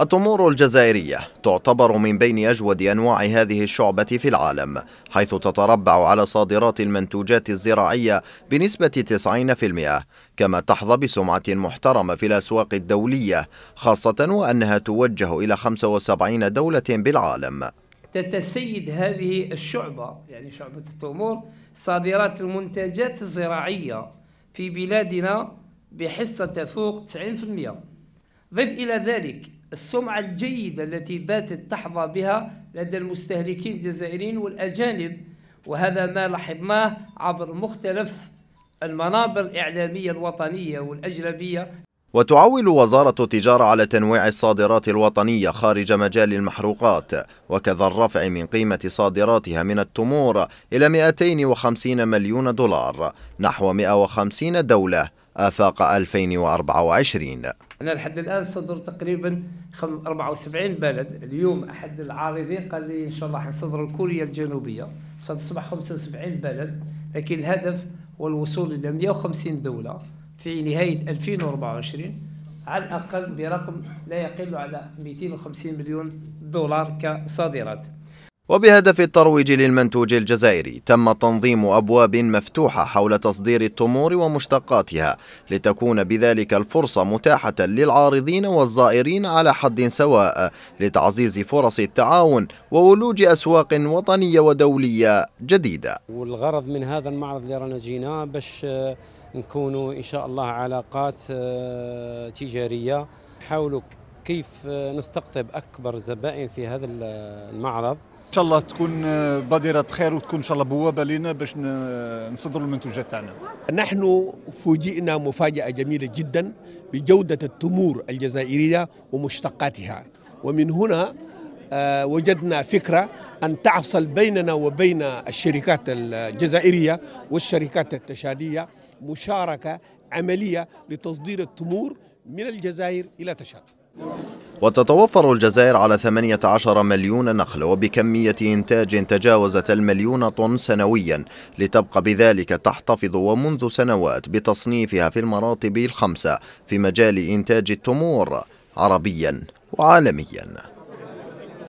التمور الجزائرية تعتبر من بين أجود أنواع هذه الشعبة في العالم حيث تتربع على صادرات المنتوجات الزراعية بنسبة 90% كما تحظى بسمعة محترمة في الأسواق الدولية خاصة وأنها توجه إلى 75 دولة بالعالم تتسيد هذه الشعبة يعني شعبة التمور صادرات المنتجات الزراعية في بلادنا بحصة تفوق 90% ضف إلى ذلك السمعة الجيدة التي باتت تحظى بها لدى المستهلكين الجزائريين والأجانب وهذا ما لاحظناه عبر مختلف المنابر الإعلامية الوطنية والأجنبية وتعول وزارة التجارة على تنويع الصادرات الوطنية خارج مجال المحروقات وكذا الرفع من قيمة صادراتها من التمور إلى 250 مليون دولار نحو 150 دولة آفاق 2024 أنا لحد الآن صدر تقريبا 74 بلد اليوم أحد العارضين قال لي إن شاء الله حنصدر الكوريا الجنوبية ستصبح 75 بلد لكن الهدف هو الوصول إلى 150 دولة في نهاية 2024 على الأقل برقم لا يقل على 250 مليون دولار كصادرات وبهدف الترويج للمنتوج الجزائري تم تنظيم أبواب مفتوحة حول تصدير التمور ومشتقاتها لتكون بذلك الفرصة متاحة للعارضين والزائرين على حد سواء لتعزيز فرص التعاون وولوج أسواق وطنية ودولية جديدة والغرض من هذا المعرض اللي رانا جينا باش آه، نكونوا إن شاء الله علاقات آه، تجارية حاولوا كيف آه، نستقطب أكبر زبائن في هذا المعرض شاء الله تكون آه، بادره خير وتكون ان شاء الله بوابه لنا باش آه، نصدروا المنتوجات تاعنا. نحن فوجئنا مفاجاه جميله جدا بجوده التمور الجزائريه ومشتقاتها ومن هنا آه، وجدنا فكره أن تعصل بيننا وبين الشركات الجزائرية والشركات التشادية مشاركة عملية لتصدير التمور من الجزائر إلى تشاد وتتوفر الجزائر على 18 مليون نخل وبكمية إنتاج تجاوزت المليون طن سنويا لتبقى بذلك تحتفظ ومنذ سنوات بتصنيفها في المراتب الخمسة في مجال إنتاج التمور عربيا وعالميا